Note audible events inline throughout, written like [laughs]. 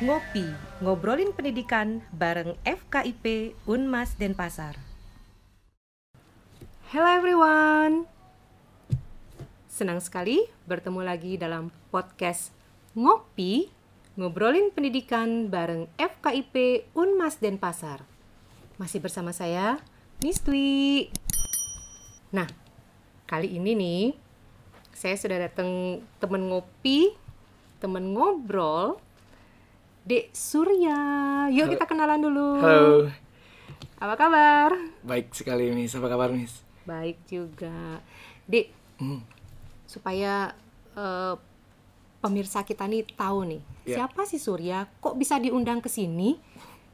Ngopi, ngobrolin pendidikan bareng FKIP Unmas Denpasar. Hello everyone. Senang sekali bertemu lagi dalam podcast Ngopi, ngobrolin pendidikan bareng FKIP Unmas Denpasar. Masih bersama saya, Miss Twi. Nah, kali ini nih saya sudah datang teman ngopi, teman ngobrol Dek Surya. Yuk kita kenalan dulu. Halo. Apa kabar? Baik sekali, Miss. Apa kabar, Miss? Baik juga. Dek, hmm. supaya uh, pemirsa kita nih tahu nih, yeah. siapa sih Surya? Kok bisa diundang ke sini?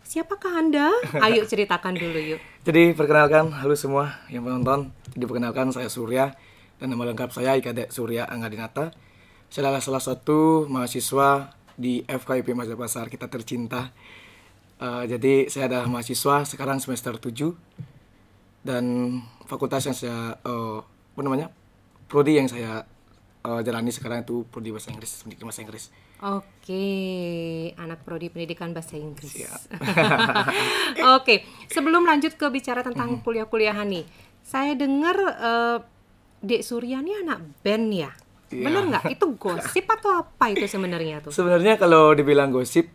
Siapakah Anda? [laughs] Ayo ceritakan dulu yuk. Jadi perkenalkan, halo semua yang menonton. Jadi perkenalkan saya Surya dan nama lengkap saya Ikadek Surya Anggadinata. Saya adalah salah satu mahasiswa di FKIP Maja Pasar kita tercinta. Uh, jadi saya adalah mahasiswa sekarang semester 7 dan fakultas yang saya uh, apa namanya? prodi yang saya uh, jalani sekarang itu prodi bahasa Inggris, pendidikan bahasa Inggris. Oke, anak prodi pendidikan bahasa Inggris. Ya. [laughs] Oke, sebelum lanjut ke bicara tentang mm-hmm. kuliah-kuliahan nih, saya dengar uh, Dek Suryani anak band ya. Yeah. Bener nggak? Itu gosip atau apa itu sebenarnya tuh? Sebenarnya kalau dibilang gosip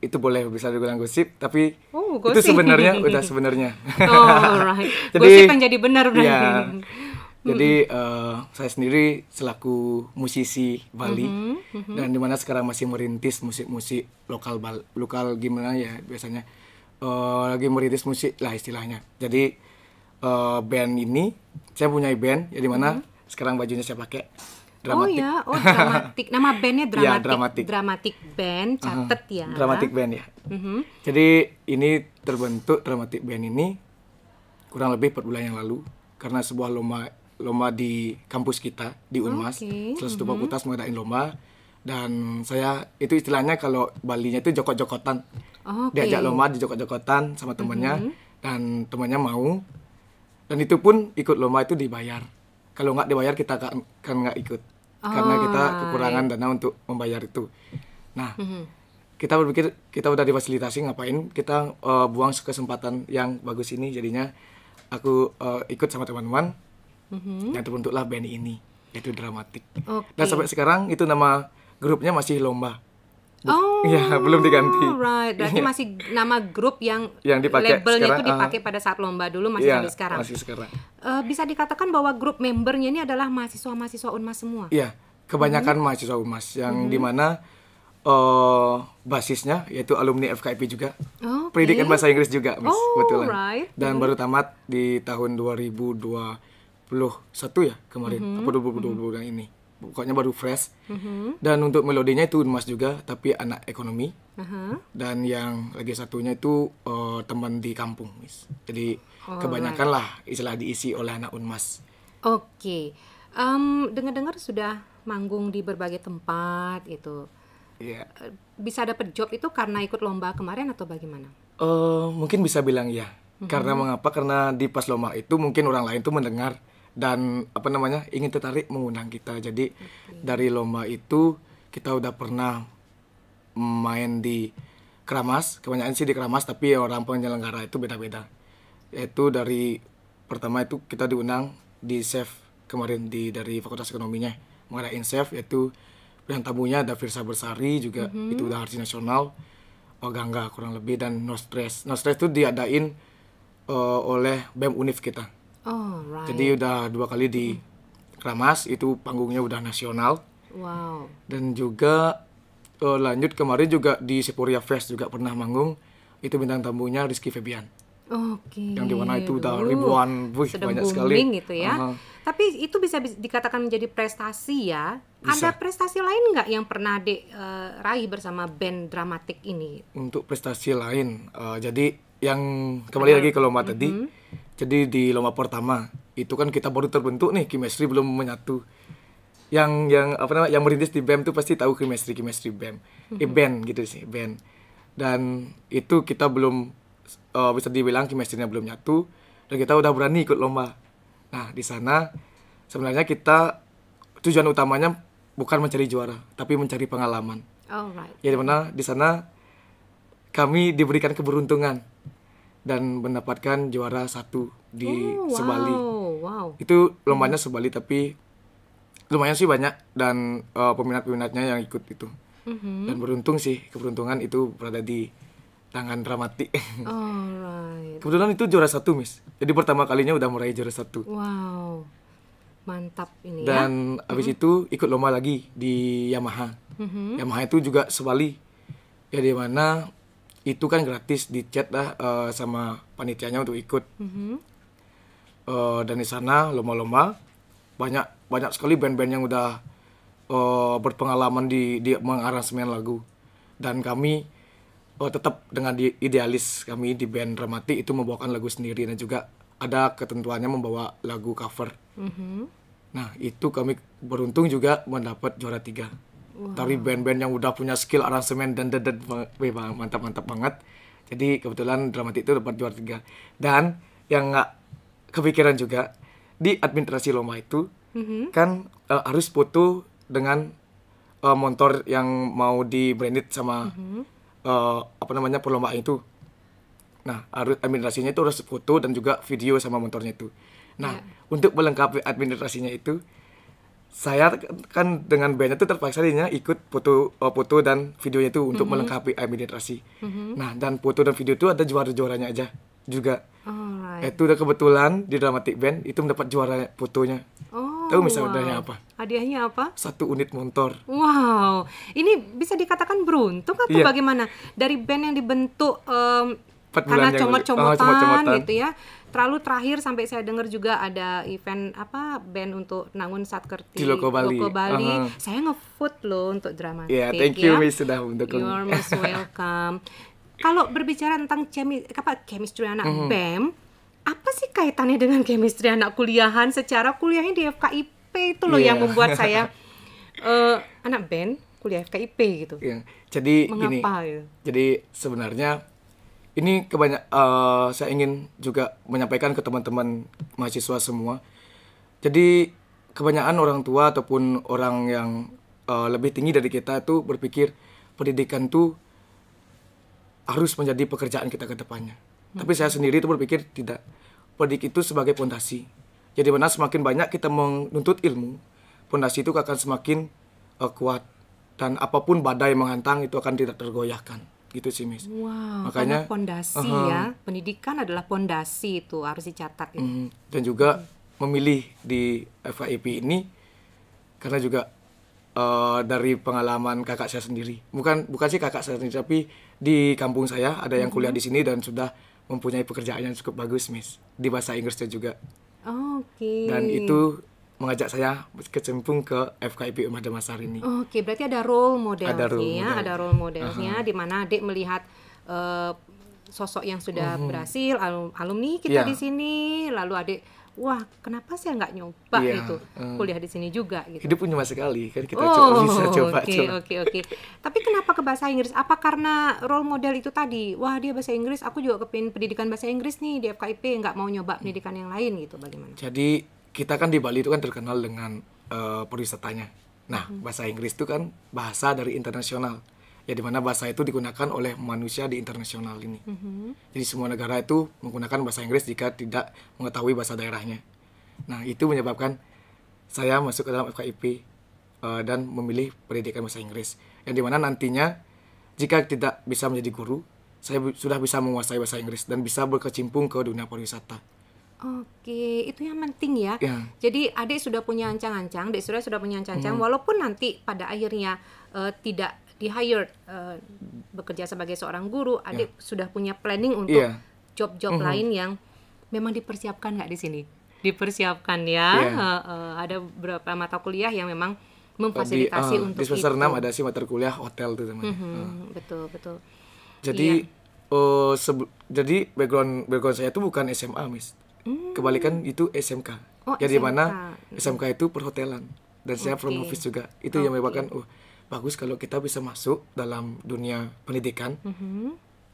itu boleh bisa dibilang gosip, tapi oh, gosip. itu sebenarnya [laughs] udah sebenarnya. Oh, [laughs] right. jadi, gosip yang jadi benar berarti. Ya, jadi uh, saya sendiri selaku musisi Bali mm -hmm, mm -hmm. dan dimana sekarang masih merintis musik-musik lokal Bal lokal gimana ya biasanya uh, lagi merintis musik lah istilahnya. Jadi uh, band ini saya punya band ya dimana mm -hmm. sekarang bajunya saya pakai Oh dramatik. Oh ya, oh dramatik. Nama bandnya dramatik. [laughs] ya, dramatik. Dramatik band, catet uh, ya. Dramatik band ya. Uh mhm. -huh. Jadi ini terbentuk dramatik band ini kurang lebih 4 bulan yang lalu karena sebuah lomba lomba di kampus kita di Unmas. Okay. Salah satu mhm. uh -huh. mengadain lomba dan saya itu istilahnya kalau Balinya itu jokot-jokotan. Okay. Oh, Diajak lomba di jokot-jokotan sama temannya uh mhm. -huh. dan temannya mau. Dan itu pun ikut lomba itu dibayar. Kalau nggak dibayar kita kan nggak ikut karena oh, kita iya. kekurangan dana untuk membayar itu. Nah, mm -hmm. kita berpikir kita udah difasilitasi ngapain kita uh, buang kesempatan yang bagus ini jadinya aku uh, ikut sama teman-teman mm -hmm. yang terbentuklah band ini yaitu dramatik. Okay. Dan sampai sekarang itu nama grupnya masih lomba. Iya, oh, ya belum diganti. Right, berarti yeah. masih nama grup yang yang dipakai labelnya sekarang, itu dipakai uh, pada saat lomba dulu masih yeah, sekarang. Masih sekarang. Uh, bisa dikatakan bahwa grup membernya ini adalah mahasiswa-mahasiswa Unmas semua. Iya, yeah, kebanyakan hmm. mahasiswa Unmas yang hmm. dimana uh, basisnya yaitu alumni FKIP juga, okay. pendidikan bahasa Inggris juga, mis, oh, betul. Right. Dan hmm. baru tamat di tahun satu ya kemarin, mm -hmm. apa 2020 mm -hmm. ini pokoknya baru fresh mm -hmm. dan untuk melodinya itu Mas juga tapi anak ekonomi uh mm-hmm. -huh. dan yang lagi satunya itu uh, teman di kampung Miss jadi oh, kebanyakan lah istilah diisi oleh anak Unmas oke okay. um, dengar-dengar sudah manggung di berbagai tempat itu yeah. Iya. bisa dapat job itu karena ikut lomba kemarin atau bagaimana uh, mungkin bisa bilang ya mm -hmm. karena mengapa karena di pas lomba itu mungkin orang lain tuh mendengar dan apa namanya ingin tertarik mengundang kita jadi okay. dari lomba itu kita udah pernah main di keramas kebanyakan sih di keramas tapi orang penyelenggara itu beda-beda yaitu dari pertama itu kita diundang di chef kemarin di dari fakultas ekonominya mengadain chef yaitu dan tamunya ada Firsa Bersari juga mm-hmm. itu udah artis nasional oh gangga kurang lebih dan no stress no stress itu diadain uh, oleh bem unif kita Oh, right. Jadi udah dua kali di Kramas itu panggungnya udah nasional. Wow. Dan juga uh, lanjut kemarin juga di Seporia Fest juga pernah manggung. Itu bintang tamunya Rizky Febian. Oke. Okay. Yang di mana itu udah uh, ribuan, wih, Sudah banyak sekali. gitu ya. Uh -huh. Tapi itu bisa dikatakan menjadi prestasi ya. Bisa. Ada prestasi lain nggak yang pernah diraih eh, uh, raih bersama band dramatik ini? Untuk prestasi lain, uh, jadi yang kembali lagi ke lomba mm -hmm. tadi. Jadi di lomba pertama itu kan kita baru terbentuk nih, chemistry belum menyatu. Yang yang apa namanya yang merintis di BEM tuh pasti tahu chemistry chemistry BEM. Mm -hmm. Eh mm-hmm. band gitu sih, band. Dan itu kita belum uh, bisa dibilang chemistry-nya belum nyatu dan kita udah berani ikut lomba. Nah, di sana sebenarnya kita tujuan utamanya bukan mencari juara, tapi mencari pengalaman. Alright. Ya mana di sana kami diberikan keberuntungan dan mendapatkan juara satu di oh, wow. Sebali. Wow. Itu lombanya hmm. Sebali tapi lumayan sih banyak dan uh, peminat-peminatnya yang ikut itu. Mm-hmm. Dan beruntung sih keberuntungan itu berada di tangan dramatik. [laughs] Alright. Kebetulan itu juara satu, Miss. Jadi pertama kalinya udah meraih juara satu. Wow. Mantap ini ya. Dan ya. abis mm-hmm. itu ikut lomba lagi di Yamaha. Mm-hmm. Yamaha itu juga Sebali. Ya di mana itu kan gratis di chat lah uh, sama panitianya untuk ikut mm-hmm. uh, dan di sana lomba-lomba banyak banyak sekali band-band yang udah uh, berpengalaman di di mengaransemen lagu dan kami uh, tetap dengan di, idealis kami di band Ramati itu membawakan lagu sendiri dan juga ada ketentuannya membawa lagu cover. Mm-hmm. Nah itu kami beruntung juga mendapat juara tiga tapi Dari band-band yang udah punya skill aransemen dan dedet mantap-mantap banget. Jadi kebetulan dramatik itu dapat juara tiga. Dan yang nggak kepikiran juga di administrasi lomba itu mm-hmm. kan uh, harus foto dengan uh, eh, motor yang mau di branded sama mm-hmm. uh, apa namanya perlombaan itu. Nah, harus administrasinya itu harus foto dan juga video sama motornya itu. Nah, yeah. untuk melengkapi administrasinya itu saya kan, kan dengan bandnya itu terpaksa dirinya ikut foto uh, foto dan videonya itu untuk mm -hmm. melengkapi administrasi. Mm -hmm. Nah dan foto dan video itu ada juara juaranya aja juga. Alright. Itu udah kebetulan di dramatik band itu mendapat juara fotonya. Oh, Tahu misalnya wow. hadiahnya apa? Hadiahnya apa? Satu unit motor. Wow, ini bisa dikatakan beruntung atau yeah. bagaimana? Dari band yang dibentuk um, karena comot-comotan oh, gitu ya terlalu terakhir sampai saya dengar juga ada event apa band untuk Nangun Satkerti di Loko Bali. Loko Bali. Uh -huh. Saya ngevote loh untuk drama. Yeah, thank you ya. Miss sudah mendukung. You're most welcome. Kalau berbicara tentang chemi, apa chemistry anak mm -hmm. BEM, apa sih kaitannya dengan chemistry anak kuliahan secara kuliahnya di FKIP itu loh yeah. yang iya. membuat saya uh, [laughs] anak band e kuliah FKIP gitu. Yeah. Jadi Mengapa, ini. Gitu? Ya? Jadi sebenarnya ini kebanyak uh, saya ingin juga menyampaikan ke teman-teman mahasiswa semua. Jadi kebanyakan orang tua ataupun orang yang uh, lebih tinggi dari kita itu berpikir pendidikan itu harus menjadi pekerjaan kita ke depannya. Hmm. Tapi saya sendiri itu berpikir tidak. Pendidik itu sebagai pondasi. Jadi mana semakin banyak kita menuntut ilmu, pondasi itu akan semakin uh, kuat dan apapun badai menghantang itu akan tidak tergoyahkan gitu sih Miss. Wow. Makanya pondasi uh -huh. ya. Pendidikan adalah pondasi itu harus dicatat. Ya. Mm, dan juga mm. memilih di FIP ini karena juga uh, dari pengalaman kakak saya sendiri. Bukan bukan sih kakak saya sendiri tapi di kampung saya ada yang kuliah di mm-hmm. sini dan sudah mempunyai pekerjaan yang cukup bagus Miss di bahasa Inggrisnya juga. Oh, Oke. Okay. Dan itu mengajak saya kecemplung ke FKIP Umar Damasar ini. Oke, berarti ada role modelnya, ada role, model. ada role modelnya uh -huh. di mana adik melihat uh, sosok yang sudah uh mhm. -huh. berhasil alum alumni kita yeah. di sini, lalu adik wah kenapa saya nggak nyoba yeah. itu uh, eh. kuliah di sini juga gitu hidup cuma sekali kan kita oh, coba [laughs] bisa coba oke oke oke tapi kenapa ke bahasa Inggris apa karena role model itu tadi wah dia bahasa Inggris aku juga kepingin pendidikan bahasa Inggris nih di FKIP nggak mau nyoba pendidikan yang lain gitu bagaimana jadi kita kan di Bali itu kan terkenal dengan uh, eh, perwisatanya. Nah, hmm. bahasa Inggris itu kan bahasa dari internasional. Ya dimana bahasa itu digunakan oleh manusia di internasional ini. Hmm. Jadi semua negara itu menggunakan bahasa Inggris jika tidak mengetahui bahasa daerahnya. Nah, itu menyebabkan saya masuk ke dalam FKIP uh, eh, dan memilih pendidikan bahasa Inggris. Yang dimana nantinya jika tidak bisa menjadi guru, saya sudah bisa menguasai bahasa Inggris dan bisa berkecimpung ke dunia pariwisata Oke, itu yang penting ya. ya. Jadi adik sudah punya ancang-ancang, adik sudah sudah punya ancang-ancang. Hmm. Walaupun nanti pada akhirnya uh, tidak di hire uh, bekerja sebagai seorang guru, ya. adik ya. sudah punya planning untuk iya. job-job ya. hmm. lain yang memang dipersiapkan nggak di sini? Dipersiapkan ya. Uh, uh, ada beberapa mata kuliah yang memang memfasilitasi di, uh, untuk di semester enam ada sih mata kuliah hotel tuh teman. Hmm, uh. Betul betul. Jadi, uh, jadi background background saya itu bukan SMA, Miss Hmm. Kebalikan itu SMK. Oh, ya di mana SMK itu perhotelan dan saya from office juga. Itu okay. yang merupakan oh bagus kalau kita bisa masuk dalam dunia pendidikan. Mm -hmm.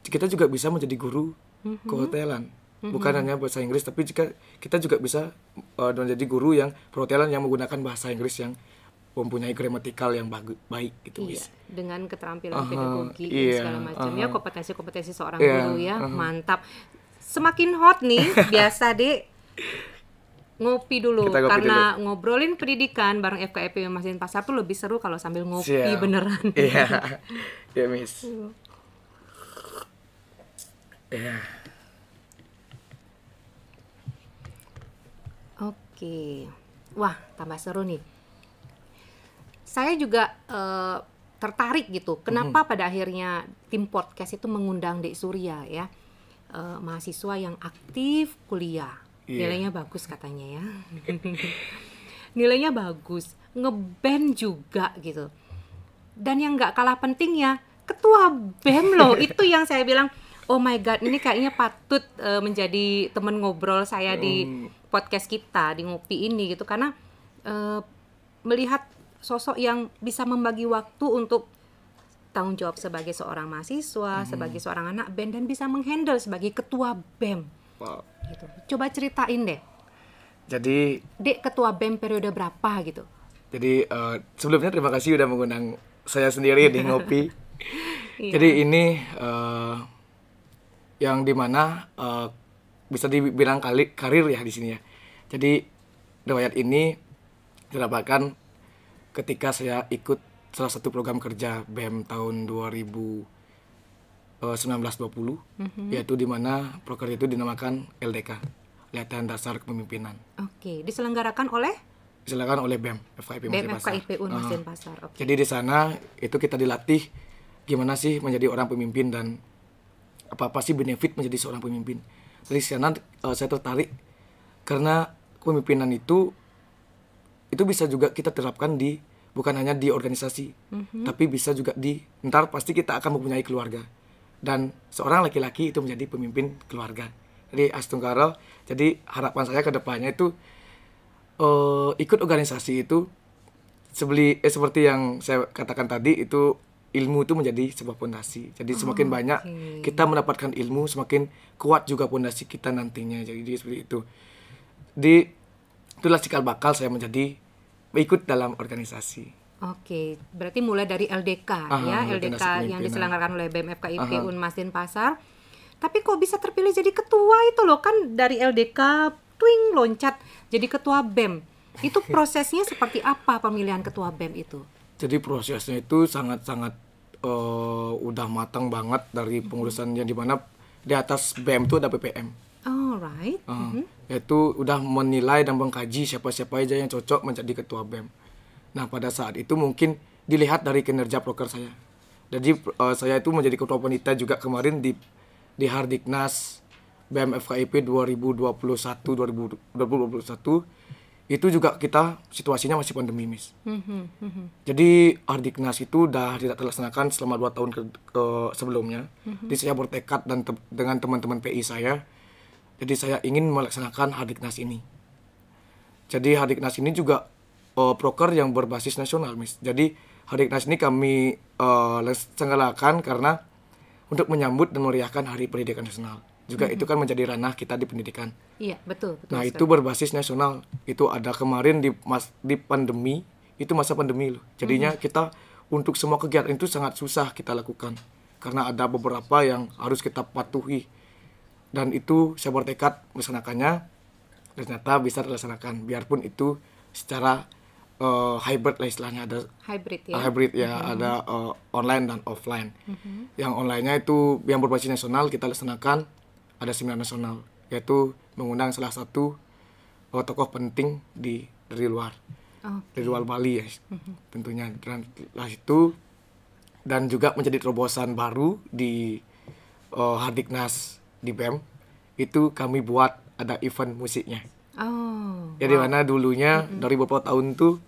Kita juga bisa menjadi guru mm -hmm. kehotelan. Mm -hmm. Bukan hanya bahasa Inggris tapi jika kita juga bisa uh, menjadi guru yang perhotelan yang menggunakan bahasa Inggris yang mempunyai gramatikal yang bagu, baik gitu iya, dengan keterampilan uh -huh, pedagogi iya, segala macamnya uh -huh. kompetensi-kompetensi seorang yeah, guru ya uh -huh. mantap semakin hot nih [laughs] biasa deh ngopi dulu ngopi karena dulu. ngobrolin pendidikan bareng FKIP Masjid Pasar tuh lebih seru kalau sambil ngopi Siap. beneran. Iya. [laughs] ya, Miss. Yeah. Iya. Oke. Wah, tambah seru nih. Saya juga uh, tertarik gitu. Kenapa mm -hmm. pada akhirnya tim podcast itu mengundang Dek Surya ya? uh, mahasiswa yang aktif kuliah. Yeah. Nilainya bagus katanya ya. [laughs] Nilainya bagus, ngeband juga gitu. Dan yang nggak kalah pentingnya ketua BEM loh. [laughs] Itu yang saya bilang, "Oh my god, ini kayaknya patut uh, menjadi temen ngobrol saya mm. di hmm. podcast kita di ngopi ini gitu karena uh, melihat sosok yang bisa membagi waktu untuk tanggung jawab sebagai seorang mahasiswa, hmm. sebagai seorang anak BEM dan bisa menghandle sebagai ketua BEM. Wow. Gitu. Coba ceritain deh. Jadi, Dek ketua BEM periode berapa gitu? Jadi uh, sebelumnya terima kasih udah mengundang saya sendiri di [laughs] ngopi. iya. Jadi ini uh, yang dimana uh, eh, bisa dibilang kali karir ya di sini ya. Jadi riwayat ini didapatkan ketika saya ikut salah satu program kerja BEM tahun 2019-20 eh, mm-hmm. yaitu di mana proker itu dinamakan LDK Latihan Dasar Kepemimpinan. Oke, diselenggarakan oleh diselenggarakan oleh BEM FKIP BEM Pasar. FKIP ah. Pasar. Okay. Jadi di sana itu kita dilatih gimana sih menjadi orang pemimpin dan apa apa sih benefit menjadi seorang pemimpin. Jadi sana uh, eh, saya tertarik karena kepemimpinan itu itu bisa juga kita terapkan di bukan hanya di organisasi mm-hmm. tapi bisa juga di ntar pasti kita akan mempunyai keluarga dan seorang laki-laki itu menjadi pemimpin keluarga jadi Astungkaro jadi harapan saya ke depannya itu uh, ikut organisasi itu sebeli, eh, seperti yang saya katakan tadi itu ilmu itu menjadi sebuah pondasi. Jadi semakin oh, banyak kita mendapatkan ilmu, semakin kuat juga pondasi kita nantinya. Jadi seperti itu. Di itulah cikal bakal saya menjadi ikut dalam organisasi. Oke, berarti mulai dari LDK ya, Aha, ya, LDK yang diselenggarakan oleh BMFKIP Unmas Denpasar. Tapi kok bisa terpilih jadi ketua itu loh kan dari LDK twing loncat jadi ketua BEM. Itu [laughs] prosesnya seperti apa pemilihan ketua BEM itu? Jadi prosesnya itu sangat-sangat uh, udah matang banget dari pengurusannya di mana di atas BEM itu ada PPM. Alright. Uh, mm -hmm yaitu udah menilai dan mengkaji siapa-siapa aja yang cocok menjadi ketua BEM. Nah, pada saat itu mungkin dilihat dari kinerja proker saya. Jadi uh, saya itu menjadi ketua panitia juga kemarin di di Hardiknas BEM FKIP 2021 2021 itu juga kita situasinya masih pandemi mis. Mm-hmm, mhm. Jadi Hardiknas itu udah tidak terlaksanakan selama dua tahun ke, ke sebelumnya. Mm-hmm. Di saya bertekad dan te- dengan teman-teman PI saya jadi saya ingin melaksanakan Hadiknas ini. Jadi Hadiknas ini juga uh, proker yang berbasis nasional, Miss. Jadi Hadiknas ini kami uh, eh, senggalakan karena untuk menyambut dan meriahkan Hari Pendidikan Nasional. Juga mm -hmm. itu kan menjadi ranah kita di pendidikan. Iya, betul, betul. Nah, sekali. itu berbasis nasional. Itu ada kemarin di mas, di pandemi, itu masa pandemi loh. Jadinya mm -hmm. kita untuk semua kegiatan itu sangat susah kita lakukan karena ada beberapa yang harus kita patuhi dan itu saya bertekad melaksanakannya ternyata bisa dilaksanakan biarpun itu secara uh, hybrid lah istilahnya ada hybrid ya, uh, hybrid, ya mm-hmm. ada uh, online dan offline. Mm-hmm. Yang onlinenya itu yang berbasis nasional kita laksanakan ada seminar nasional yaitu mengundang salah satu uh, tokoh penting di dari luar okay. dari luar Bali ya mm-hmm. tentunya dan lah itu dan juga menjadi terobosan baru di uh, Hardiknas di BEM itu kami buat ada event musiknya. Oh. Jadi wow. mana dulunya mm -hmm. dari beberapa tahun tuh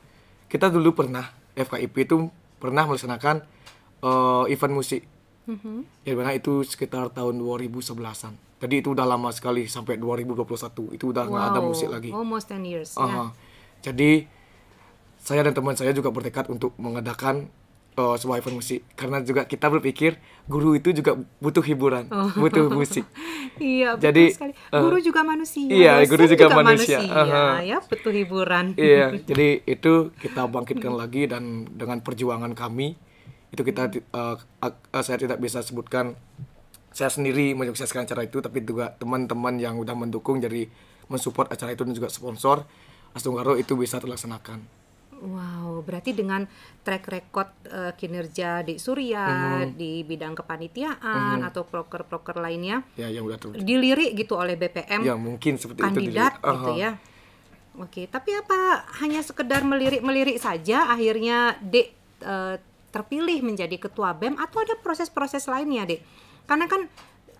kita dulu pernah FKIP itu pernah melaksanakan uh, event musik. Mm -hmm. Jadi mana itu sekitar tahun 2011-an. Jadi itu udah lama sekali sampai 2021 itu udah nggak wow. ada musik lagi. Almost 10 years. Uh ya. -huh. yeah. Jadi saya dan teman saya juga bertekad untuk mengadakan uh, sebuah iPhone musik karena juga kita berpikir guru itu juga butuh hiburan oh. butuh [laughs] musik iya betul jadi sekali. guru uh, juga manusia iya guru juga, juga manusia, manusia. Uh -huh. ya butuh hiburan iya [laughs] jadi itu kita bangkitkan lagi dan dengan perjuangan kami itu kita uh, uh, saya tidak bisa sebutkan saya sendiri menyukseskan acara itu tapi juga teman-teman yang sudah mendukung jadi mensupport acara itu dan juga sponsor Astunggaro itu bisa terlaksanakan Wow, berarti dengan track record uh, kinerja di Surya mm. di bidang kepanitiaan mm. atau proker-proker lainnya, ya, yang udah dilirik gitu oleh BPM, ya, mungkin seperti kandidat itu gitu uh -huh. ya. Oke, tapi apa hanya sekedar melirik-melirik saja akhirnya Dek uh, terpilih menjadi ketua BEM atau ada proses-proses lainnya Dek? Karena kan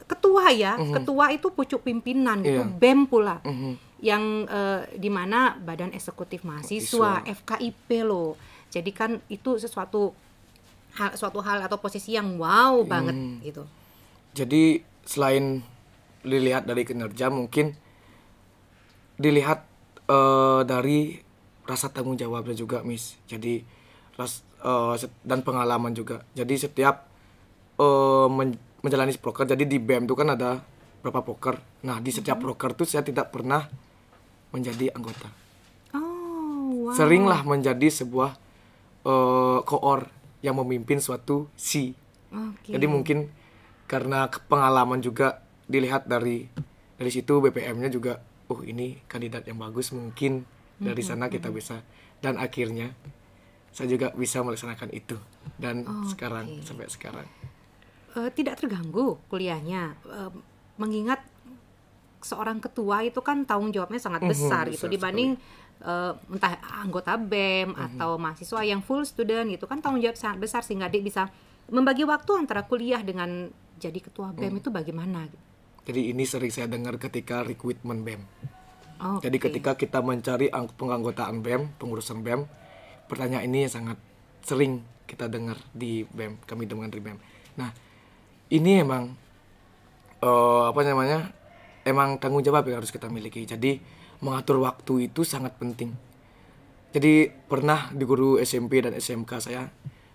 ketua ya, mm -hmm. ketua itu pucuk pimpinan, yeah. itu iya. BEM pula. Mm -hmm yang uh, mana Badan Eksekutif Mahasiswa, FKIP loh. Jadi kan itu sesuatu hal, suatu hal atau posisi yang wow hmm. banget gitu. Jadi selain dilihat dari kinerja mungkin dilihat uh, dari rasa tanggung jawabnya juga, Miss. Jadi ras uh, dan pengalaman juga. Jadi setiap uh, men menjalani proker, jadi di BEM itu kan ada berapa proker. Nah, di setiap mm -hmm. tuh saya tidak pernah menjadi anggota. Oh, wow. Seringlah menjadi sebuah uh, koor yang memimpin suatu si. Okay. Jadi mungkin karena pengalaman juga dilihat dari dari situ BPM-nya juga, oh ini kandidat yang bagus mungkin dari sana kita bisa dan akhirnya saya juga bisa melaksanakan itu dan oh, sekarang sampai sekarang uh, tidak terganggu kuliahnya uh, mengingat seorang ketua itu kan tanggung jawabnya sangat mhm, besar mm -hmm, gitu besar dibanding uh, entah anggota BEM mm -hmm. atau mahasiswa yang full student gitu kan tanggung jawab sangat besar sehingga dia bisa membagi waktu antara kuliah dengan jadi ketua BEM mm. itu bagaimana gitu. Jadi ini sering saya dengar ketika recruitment BEM. Oh, jadi ketika kita mencari penganggotaan BEM, pengurusan BEM, pertanyaan ini yang sangat sering kita dengar di BEM, kami dengan di BEM. Nah, ini emang uh, apa namanya emang tanggung jawab yang harus kita miliki. Jadi mengatur waktu itu sangat penting. Jadi pernah di guru SMP dan SMK saya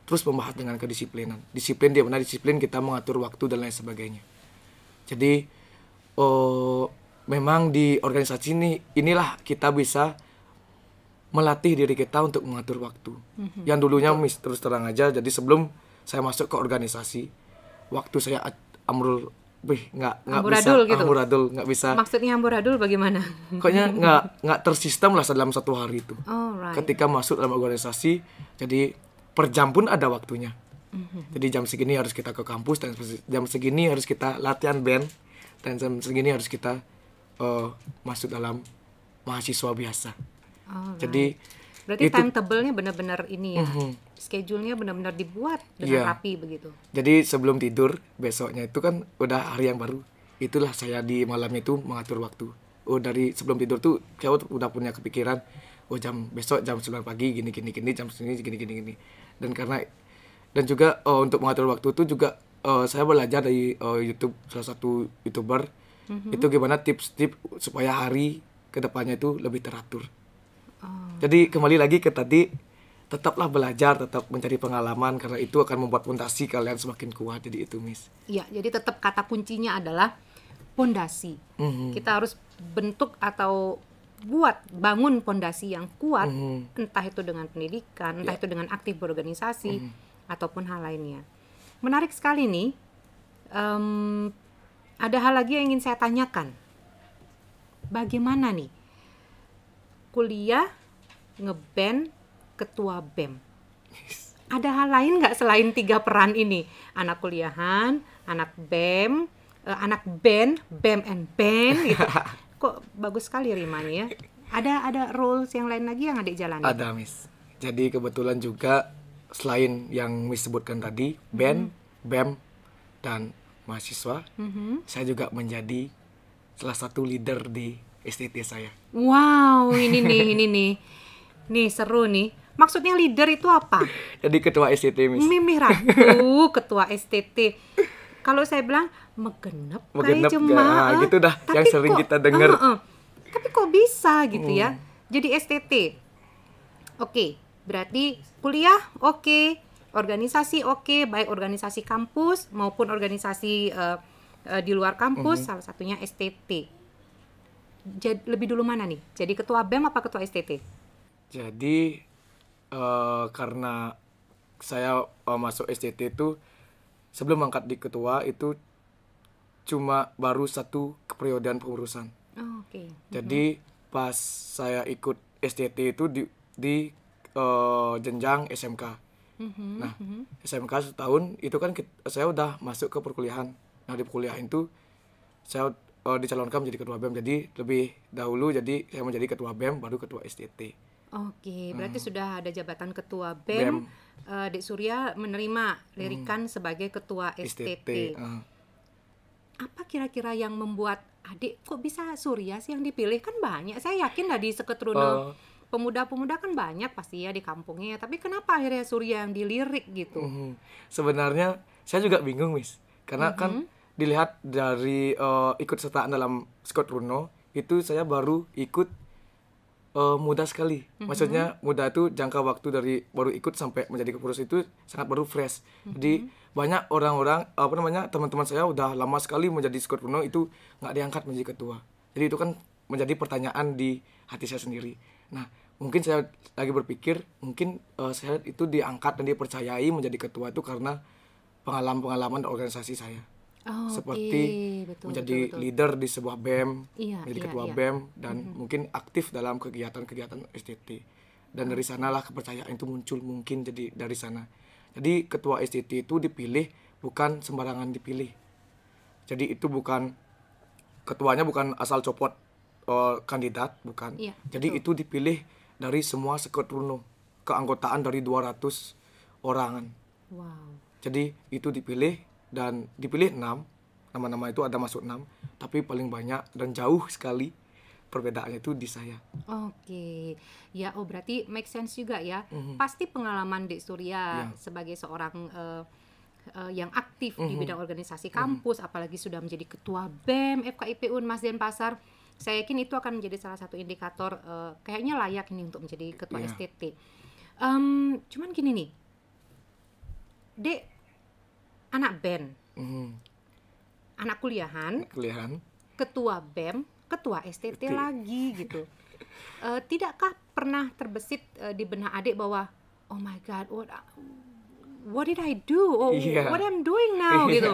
terus membahas dengan kedisiplinan. Disiplin dia pernah disiplin kita mengatur waktu dan lain sebagainya. Jadi oh, memang di organisasi ini inilah kita bisa melatih diri kita untuk mengatur waktu. Mm-hmm. Yang dulunya mis terus terang aja jadi sebelum saya masuk ke organisasi waktu saya Amrul Wih, nggak nggak bisa gitu. amburadul, nggak bisa. Maksudnya amburadul bagaimana? koknya [laughs] nggak nggak tersistem lah dalam satu hari itu. Alright. Ketika masuk dalam organisasi, jadi per jam pun ada waktunya. Mhm. Jadi jam segini harus kita ke kampus dan jam segini harus kita latihan band dan jam segini harus kita uh, masuk dalam mahasiswa biasa. right. Jadi Berarti itu, timetable-nya benar-benar ini ya. Uh mm-hmm. -huh. Schedule-nya benar-benar dibuat dengan yeah. rapi begitu. Jadi sebelum tidur besoknya itu kan udah hari yang baru. Itulah saya di malamnya itu mengatur waktu. Oh dari sebelum tidur tuh saya udah punya kepikiran oh jam besok jam 9 pagi gini gini gini jam segini gini gini gini. Dan karena dan juga uh, untuk mengatur waktu itu juga uh, saya belajar dari uh, YouTube salah satu YouTuber mm -hmm. itu gimana tips-tips supaya hari kedepannya itu lebih teratur Oh. Jadi kembali lagi ke tadi, tetaplah belajar, tetap mencari pengalaman karena itu akan membuat fondasi kalian semakin kuat. Jadi itu, Miss. Iya, jadi tetap kata kuncinya adalah fondasi -hmm. Kita harus bentuk atau buat bangun fondasi yang kuat, -hmm. entah itu dengan pendidikan, entah ya. itu dengan aktif berorganisasi -hmm. ataupun hal lainnya. Menarik sekali nih. Um, ada hal lagi yang ingin saya tanyakan. Bagaimana nih kuliah ngeband ketua BEM. Ada hal lain nggak selain tiga peran ini? Anak kuliahan, anak BEM, uh, eh, anak band, BEM and band gitu. [laughs] Kok bagus sekali rimanya ya. Ada ada roles yang lain lagi yang adik jalan? Ada, Miss. Jadi kebetulan juga selain yang Miss sebutkan tadi, band, -hmm. BEM dan mahasiswa, -hmm. saya juga menjadi salah satu leader di STT saya. Wow, ini nih, ini nih. Nih seru nih. Maksudnya leader itu apa? Jadi ketua STT, Miss. Mimi Ratu, [laughs] ketua STT. Kalau saya bilang megenep, megenep kayak cuma. Nah, ya, gitu dah Tapi yang sering kok, kita dengar. Uh, uh. Tapi kok bisa gitu ya? hmm. ya? Jadi STT. Oke, okay, berarti kuliah oke, okay. organisasi oke, okay. baik organisasi kampus maupun organisasi uh, di luar kampus, hmm. salah satunya STT jadi, lebih dulu mana nih? Jadi ketua BEM apa ketua STT? Jadi uh, karena saya uh, masuk STT itu sebelum angkat di ketua itu cuma baru satu keperiodan pengurusan. Oh, Oke. Okay. Mm-hmm. Jadi mm-hmm. pas saya ikut STT itu di di uh, jenjang SMK. Mm-hmm. Nah, mm-hmm. SMK setahun itu kan kita, saya udah masuk ke perkuliahan. Nah, di perkuliahan itu saya uh, dicalonkan menjadi ketua BEM. Jadi lebih dahulu jadi saya menjadi ketua BEM baru ketua STT. Oke, berarti hmm. sudah ada jabatan ketua BEM. BEM. Uh, Dek Surya menerima lirikan hmm. sebagai ketua STT. STT. Uh. Eh. Apa kira-kira yang membuat adik kok bisa Surya sih yang dipilih kan banyak. Saya yakin lah di seketrunel uh. Oh. pemuda-pemuda kan banyak pasti ya di kampungnya. Tapi kenapa akhirnya Surya yang dilirik gitu? Mm -hmm. Sebenarnya saya juga bingung, Miss. Karena mm -hmm. kan dilihat dari uh, ikut sertaan dalam Scott Runo itu saya baru ikut uh, muda sekali. Mm -hmm. Maksudnya muda itu jangka waktu dari baru ikut sampai menjadi kepurus itu sangat baru fresh. Mm -hmm. Jadi mhm. banyak orang-orang apa namanya teman-teman saya udah lama sekali menjadi Scott Runo itu nggak diangkat menjadi ketua. Jadi itu kan menjadi pertanyaan di hati saya sendiri. Nah mungkin saya lagi berpikir mungkin uh, saya itu diangkat dan dipercayai menjadi ketua itu karena pengalaman-pengalaman organisasi saya oh, seperti okay. betul, menjadi betul, betul. leader di sebuah BEM, iya, menjadi iya, ketua iya. BEM dan mm -hmm. mungkin aktif dalam kegiatan-kegiatan STT. Dan dari sanalah kepercayaan itu muncul mungkin jadi dari sana. Jadi ketua STT itu dipilih bukan sembarangan dipilih. Jadi itu bukan ketuanya bukan asal copot uh, kandidat, bukan. Iya, jadi betul. itu dipilih dari semua sekotruno keanggotaan dari 200 orangan. Wow. Jadi itu dipilih dan dipilih 6 nama-nama itu ada masuk 6 tapi paling banyak dan jauh sekali perbedaannya itu di saya. Oke, okay. ya oh berarti make sense juga ya. Mm-hmm. Pasti pengalaman dek Surya yeah. sebagai seorang uh, uh, yang aktif mm-hmm. di mhm. bidang organisasi mhm. kampus, mm-hmm. apalagi sudah menjadi ketua bem FKIP Unmas Denpasar, saya yakin itu akan menjadi salah satu indikator uh, kayaknya layak ini untuk menjadi ketua yeah. STT. Um, cuman gini nih, dek anak band, mm. anak kuliahan, kuliahan, ketua bem, ketua STT Betul. lagi gitu. uh, tidakkah pernah terbesit uh, di benak adik bahwa oh my god, what what did I do? Oh, yeah. what I'm doing now iya. gitu.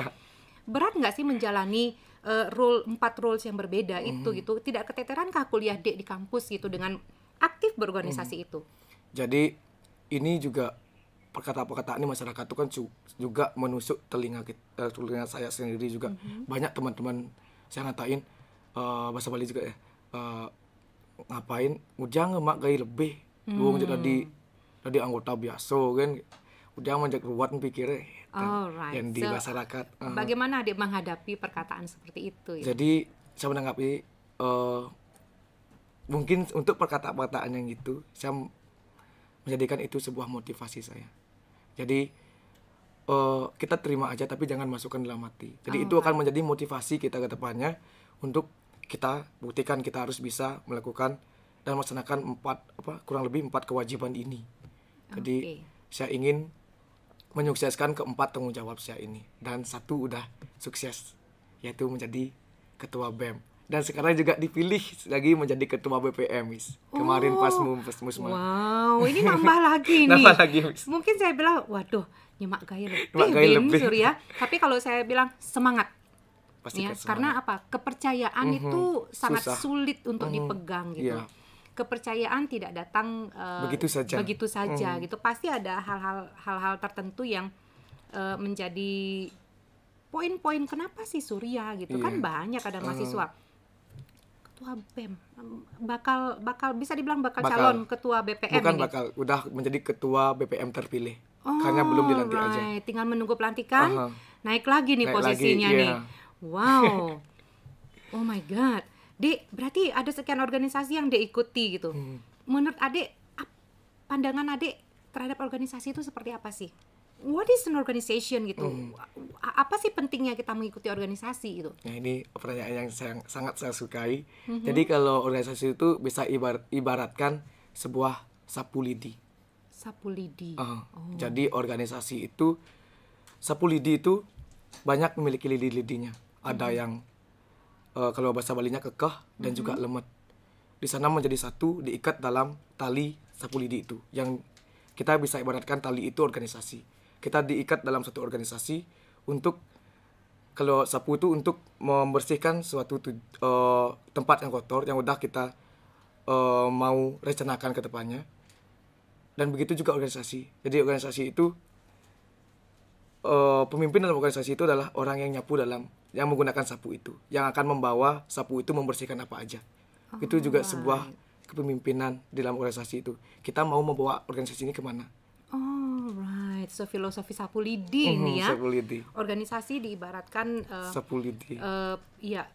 Berat nggak sih menjalani uh, eh, role empat roles yang berbeda mm. itu mm-hmm. gitu? Tidak keteterankah kuliah dek di kampus gitu dengan aktif berorganisasi mm. itu? Jadi ini juga perkataan-perkataan ini masyarakat itu kan juga menusuk telinga kita, eh, telinga saya sendiri juga mm-hmm. banyak teman-teman saya ngatain uh, bahasa Bali juga ya uh, ngapain udah oh, mak gay lebih gitu, mm. gue menjadi tadi tadi anggota biasa kan udah oh, menjadi ruwet pikirnya gitu. Alright. yang di so, masyarakat uh, bagaimana adik menghadapi perkataan seperti itu ya? jadi saya menanggapi uh, mungkin untuk perkataan-perkataan yang itu saya menjadikan itu sebuah motivasi saya jadi uh, kita terima aja tapi jangan masukkan dalam hati. Jadi oh, itu akan menjadi motivasi kita ke depannya untuk kita buktikan kita harus bisa melakukan dan melaksanakan empat apa kurang lebih empat kewajiban ini. Jadi okay. saya ingin menyukseskan keempat tanggung jawab saya ini dan satu udah sukses yaitu menjadi ketua BEM dan sekarang juga dipilih lagi menjadi ketua BPM mis kemarin oh, pas mumpes musma wow ini nambah [laughs] lagi nih nambah lagi mis. mungkin saya bilang waduh nyemak gaya lebih nyemak gaya lebih surya tapi kalau saya bilang semangat Pasti ya, karena apa kepercayaan mm -hmm. itu sangat Susah. sulit untuk mm -hmm. dipegang gitu yeah. kepercayaan tidak datang uh, begitu saja begitu saja mm. gitu pasti ada hal-hal hal-hal tertentu yang uh, menjadi poin-poin kenapa sih Surya gitu yeah. kan iya. banyak ada mahasiswa mm ketua BEM bakal bakal bisa dibilang bakal, bakal calon ketua BPM bukan ini. bakal udah menjadi ketua BPM terpilih oh, karena belum dilantik right. aja tinggal menunggu pelantikan uh -huh. naik lagi nih naik posisinya lagi, iya. nih yeah. wow [laughs] oh my god dek berarti ada sekian organisasi yang dek ikuti gitu hmm. menurut adek, pandangan adek terhadap organisasi itu seperti apa sih what is an organization gitu hmm. apa sih pentingnya kita mengikuti organisasi itu? nah ya, ini pertanyaan yang saya, sangat saya sukai mm-hmm. jadi kalau organisasi itu bisa ibar, ibaratkan sebuah sapu lidi sapu lidi uh, ah, oh. jadi organisasi itu sapu lidi itu banyak memiliki lidi-lidinya ada mm-hmm. yang uh, kalau bahasa Bali-nya kekeh dan mm-hmm. juga lemet di sana menjadi satu diikat dalam tali sapu lidi itu yang kita bisa ibaratkan tali itu organisasi kita diikat dalam satu organisasi untuk kalau sapu itu untuk membersihkan suatu uh, tempat yang kotor yang udah kita uh, mau rencanakan ke depannya dan begitu juga organisasi jadi organisasi itu uh, pemimpin dalam organisasi itu adalah orang yang nyapu dalam yang menggunakan sapu itu yang akan membawa sapu itu membersihkan apa aja oh, itu juga oh, right. sebuah kepemimpinan di dalam organisasi itu kita mau membawa organisasi ini kemana Oh, right, so filosofi sapu lidi mm-hmm, ini ya. Sapu lidi. Organisasi diibaratkan uh, sapu lidi. Uh, ya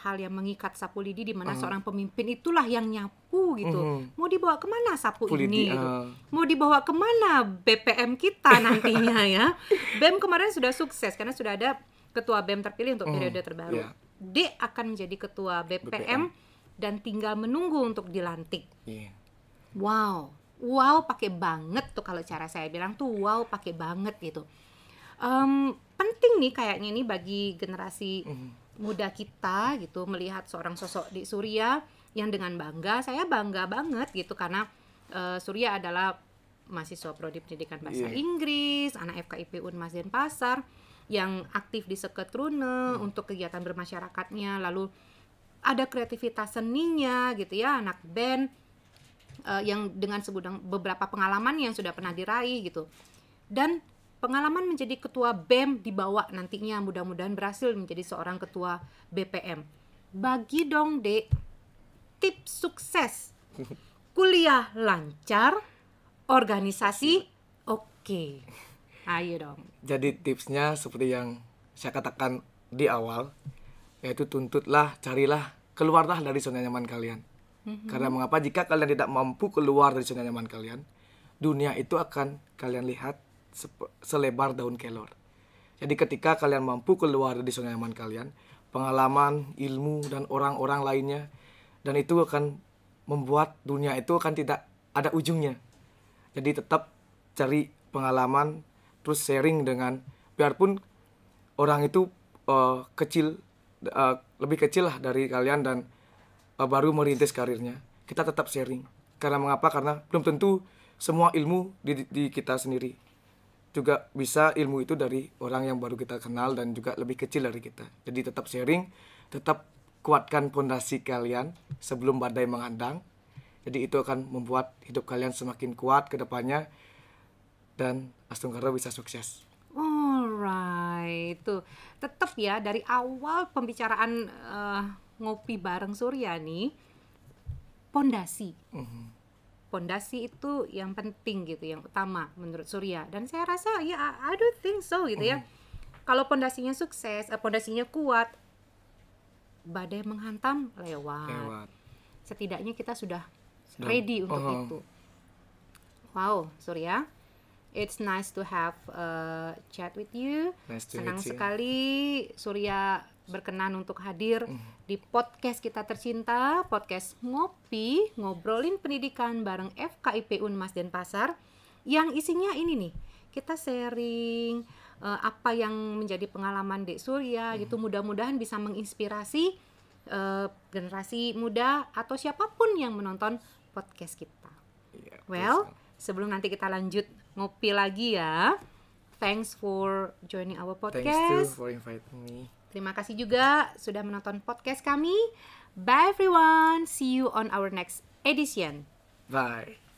hal yang mengikat sapu lidi di mana uh. seorang pemimpin itulah yang nyapu gitu. Mm -hmm. Mau dibawa kemana sapu Pulidi, ini? Uh. Mau dibawa kemana BPM kita [laughs] nantinya ya? BEM kemarin sudah sukses karena sudah ada ketua BEM terpilih untuk mhm, periode terbaru. Yeah. D akan menjadi ketua BPM, BPM dan tinggal menunggu untuk dilantik. Yeah. Wow wow pakai banget tuh kalau cara saya bilang tuh wow pakai banget gitu um, penting nih kayaknya ini bagi generasi mhm. muda kita gitu melihat seorang sosok di Surya yang dengan bangga saya bangga banget gitu karena uh, Surya adalah mahasiswa prodi pendidikan bahasa yeah. Inggris anak FKIP Unmas Denpasar yang aktif di Seketrune mm. untuk kegiatan bermasyarakatnya lalu ada kreativitas seninya gitu ya anak band uh, yang dengan sebudang beberapa pengalaman yang sudah pernah diraih gitu. Dan pengalaman menjadi ketua BEM dibawa nantinya mudah-mudahan berhasil menjadi seorang ketua BPM. Bagi dong, Dek, tips sukses. Kuliah lancar, organisasi oke. Okay. Ayo dong. Jadi tipsnya seperti yang saya katakan di awal, yaitu tuntutlah, carilah, keluarlah dari zona nyaman kalian. Karena mengapa jika kalian tidak mampu keluar dari zona nyaman kalian, dunia itu akan kalian lihat selebar daun kelor. Jadi ketika kalian mampu keluar dari zona nyaman kalian, pengalaman, ilmu dan orang-orang lainnya dan itu akan membuat dunia itu akan tidak ada ujungnya. Jadi tetap cari pengalaman terus sharing dengan biarpun orang itu uh, kecil uh, lebih kecil lah dari kalian dan Eh, baru merintis karirnya kita tetap sharing karena mengapa karena belum tentu semua ilmu di, di kita sendiri juga bisa ilmu itu dari orang yang baru kita kenal dan juga lebih kecil dari kita jadi tetap sharing tetap kuatkan pondasi kalian sebelum badai mengandang jadi itu akan membuat hidup kalian semakin kuat kedepannya depannya dan Astungkara bisa sukses alright itu tetap ya dari awal pembicaraan uh ngopi bareng Surya nih pondasi. Mm-hmm. Pondasi itu yang penting gitu, yang utama menurut Surya. Dan saya rasa ya I, I don't think so gitu ya. Mm-hmm. Kalau pondasinya sukses, eh, pondasinya kuat, badai menghantam lewat. lewat. Setidaknya kita sudah ready untuk -huh. itu. Wow, Surya, it's nice to have a uh, chat with you. Nice Senang sekali Surya berkenan untuk hadir hmm. di podcast kita tercinta, podcast Ngopi, ngobrolin pendidikan bareng FKIP Unmas Denpasar yang isinya ini nih. Kita sharing uh, apa yang menjadi pengalaman Dek Surya hmm. gitu. Mudah-mudahan bisa menginspirasi uh, generasi muda atau siapapun yang menonton podcast kita. Yeah, iya, well, bisa. sebelum nanti kita lanjut ngopi lagi ya. Thanks for joining our podcast. Thanks too for inviting me. Terima kasih juga sudah menonton podcast kami. Bye everyone. See you on our next edition. Bye.